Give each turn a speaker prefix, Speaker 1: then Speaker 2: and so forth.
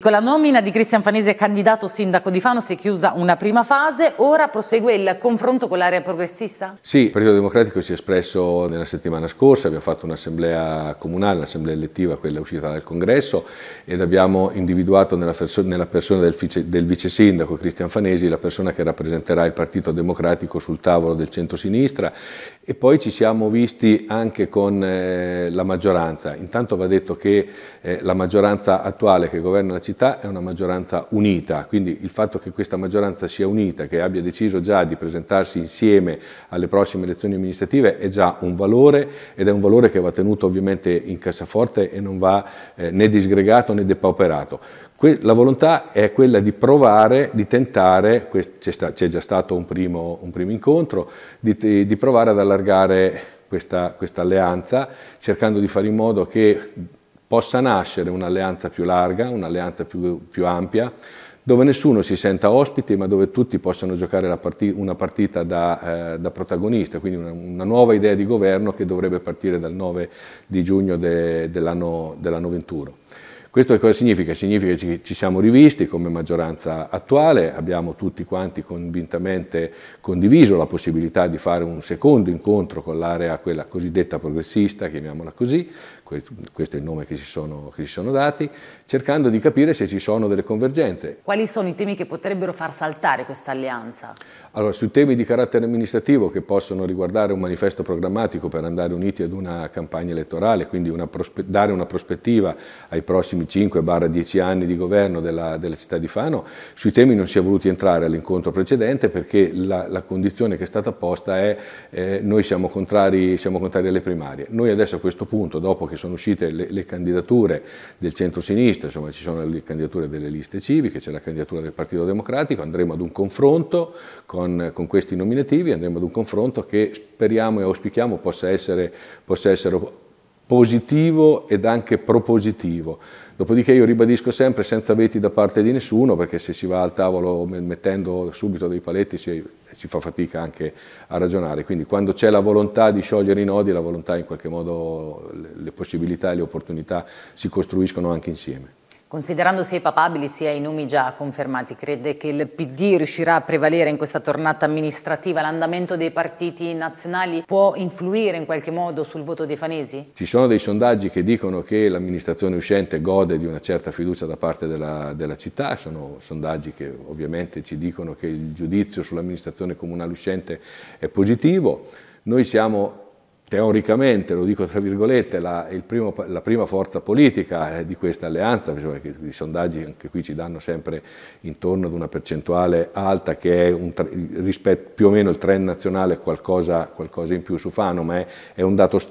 Speaker 1: Con la nomina di Cristian Fanese candidato sindaco di Fano si è chiusa una prima fase, ora prosegue il confronto con l'area progressista?
Speaker 2: Sì, il Partito Democratico si è espresso nella settimana scorsa, abbiamo fatto un'assemblea comunale, un'assemblea elettiva, quella uscita dal congresso ed abbiamo individuato nella, nella persona del, del, vice sindaco Cristian Fanesi la persona che rappresenterà il Partito Democratico sul tavolo del centro-sinistra e poi ci siamo visti anche con eh, la maggioranza. Intanto va detto che eh, la maggioranza attuale che governa la città città è una maggioranza unita, quindi il fatto che questa maggioranza sia unita, che abbia deciso già di presentarsi insieme alle prossime elezioni amministrative è già un valore ed è un valore che va tenuto ovviamente in cassaforte e non va eh, né disgregato né depauperato. Que la volontà è quella di provare, di tentare, c'è già stato un primo, un primo incontro, di, di provare ad allargare questa, questa, alleanza, cercando di fare in modo che possa nascere un'alleanza più larga, un'alleanza più, più, ampia, dove nessuno si senta ospiti, ma dove tutti possano giocare partita, una partita da, eh, da protagonista, quindi una, una, nuova idea di governo che dovrebbe partire dal 9 di giugno de, dell'anno dell 21. Questo cosa significa? Significa che ci siamo rivisti come maggioranza attuale, abbiamo tutti quanti convintamente condiviso la possibilità di fare un secondo incontro con l'area quella cosiddetta progressista, chiamiamola così, questo è il nome che si, sono, che si sono dati, cercando di capire se ci sono delle convergenze.
Speaker 1: Quali sono i temi che potrebbero far saltare questa alleanza?
Speaker 2: Allora, su temi di carattere amministrativo che possono riguardare un manifesto programmatico per andare uniti ad una campagna elettorale, quindi una dare una prospettiva ai prossimi prossimi 5-10 anni di governo della, della, città di Fano, sui temi non si è voluti entrare all'incontro precedente perché la, la condizione che è stata posta è eh, noi siamo contrari, siamo contrari, alle primarie. Noi adesso a questo punto, dopo che sono uscite le, le candidature del centro-sinistra, insomma ci sono le candidature delle liste civiche, c'è la candidatura del Partito Democratico, andremo ad un confronto con, con questi nominativi, andremo ad un confronto che speriamo e auspichiamo possa essere, possa essere positivo ed anche propositivo. Dopodiché io ribadisco sempre senza veti da parte di nessuno, perché se si va al tavolo mettendo subito dei paletti si, si fa fatica anche a ragionare. Quindi quando c'è la volontà di sciogliere i nodi, la volontà in qualche modo, le, le possibilità e le opportunità si costruiscono anche
Speaker 1: insieme. Considerando sia i papabili sia i nomi già confermati, crede che il PD riuscirà a prevalere in questa tornata amministrativa? L'andamento dei partiti nazionali può influire in qualche modo sul voto dei fanesi?
Speaker 2: Ci sono dei sondaggi che dicono che l'amministrazione uscente gode di una certa fiducia da parte della, della città, sono sondaggi che ovviamente ci dicono che il giudizio sull'amministrazione comunale uscente è positivo. Noi siamo teoricamente, lo dico tra virgolette, la, primo, la prima forza politica eh, di questa alleanza, perché i sondaggi anche qui ci danno sempre intorno ad una percentuale alta che è un, rispetto più o meno il trend nazionale qualcosa, qualcosa in più su Fano, ma eh, è, è un dato storico